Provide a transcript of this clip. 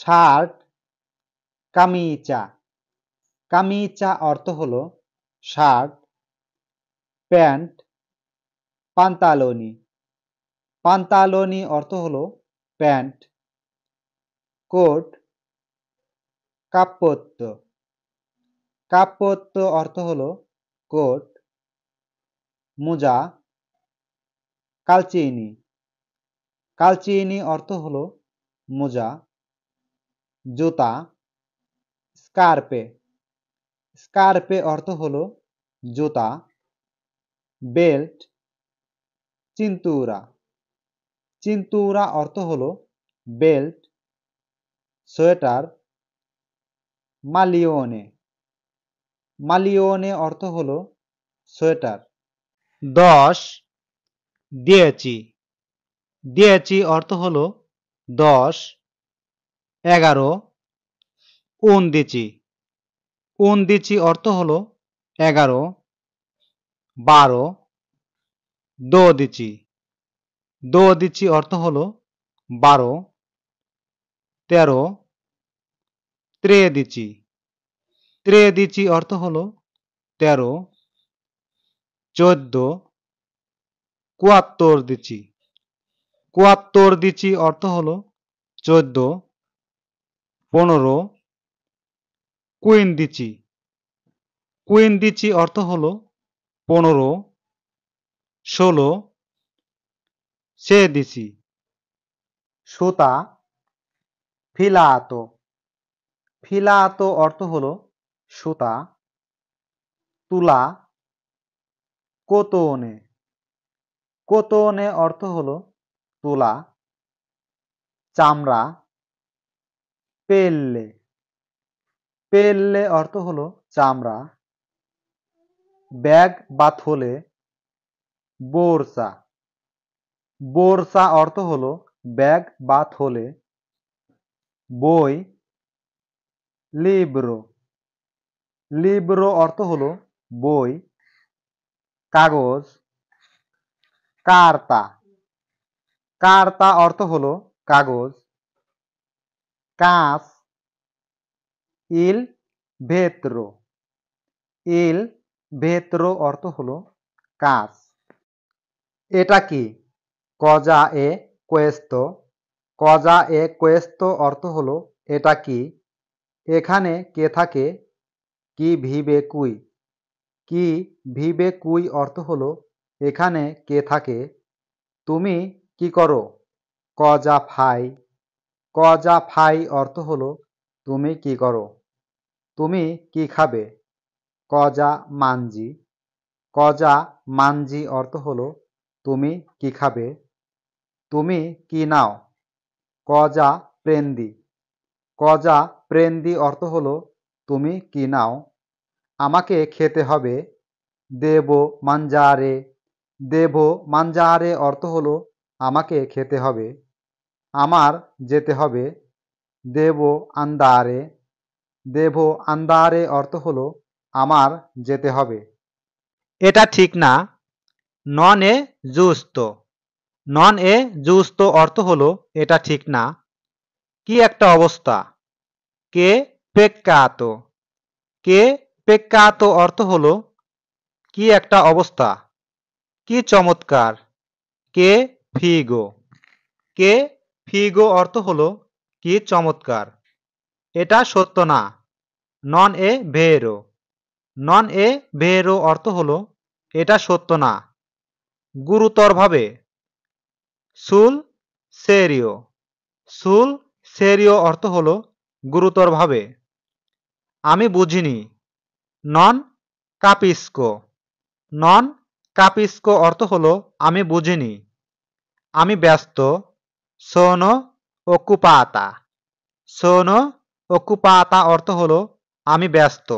shirt কামিচা কামিচা অর্থ হল shirt pant পান্তালনি পান্তালনি অর্থ হল প্যান্ট কোট কাপত্য কাপত্য অর্থ হল কোট মোজা কালচিনি কালচিনি অর্থ হল মোজা জুতা স্কার্পে স্কার্পে অর্থ হল জুতা বেল্ট চিন্তুরা চিন্তুরা অর্থ হল বেল্ট সোয়েটার মালিওনে মালিওনে অর্থ হল সোয়েটার দশ দিয়েছি দিয়েছি অর্থ হল দশ এগারো উনদিচি উনদিচি অর্থ হল এগারো বারো দিচি দোদিচি দিচি অর্থ হল বারো তেরো দিচি ত্রেদিচি দিচি অর্থ হল তেরো চোদ্দ কুয়াত্তর দিচি কুয়াত্তর দিচি অর্থ হল চোদ্দ পনেরো কুইন দিচি অর্থ হল পনেরো ষোলো সে দিচি সুতা ফিলাত ফিলাত অর্থ হল সুতা তুলা কোতনে কোতনে অর্থ হল তুলা চামড়া পেললে পেললে অর্থ হলো চামড়া ব্যাগ বা থলে বোরসা বোরসা অর্থ হলো ব্যাগ বা থলে বই লিব্রো লিব্রো অর্থ হলো বই কাগজ কার্তা কার্তা অর্থ হলো কাগজ কাঁচ ইল ভেত্র ইল ভেত্র অর্থ হলো কাজ এটা কি কজা এ কোয়েস্ত কজা এ কোয়েস্ত অর্থ হলো এটা কি এখানে কে থাকে কি ভিবে কুই কি ভিবে কুই অর্থ হলো এখানে কে থাকে তুমি কি করো কজা ফাই কজা ফাই অর্থ হলো তুমি কি করো তুমি কি খাবে কজা মানজি কজা মানজি অর্থ হলো তুমি কি খাবে তুমি কি নাও কজা প্রেন্দি কজা প্রেন্দি অর্থ হলো তুমি কি নাও আমাকে খেতে হবে দেব মাঞ্জারে দেব মাঞ্জারে অর্থ হলো আমাকে খেতে হবে আমার যেতে হবে দেব আন্দারে দেভ আন্দারে অর্থ হলো আমার যেতে হবে এটা ঠিক না নন এ জুস্ত নন এ জুস্ত অর্থ হলো এটা ঠিক না কি একটা অবস্থা কে পেক্কাত কে পেক্কাত অর্থ হলো কি একটা অবস্থা কি চমৎকার কে ফিগো কে ফিগো অর্থ হলো কি চমৎকার এটা সত্য না নন এ ভেয়েরো নন এ ভেয়েরো অর্থ হলো এটা সত্য না গুরুতরভাবে সুল সেরিও সুল সেরিও অর্থ হল গুরুতরভাবে আমি বুঝিনি নন কাপিস্কো নন কাপিস্কো অর্থ হলো আমি বুঝিনি আমি ব্যস্ত সোন ওকুপাতা সোন ওকুপাতা অর্থ হলো আমি ব্যস্ত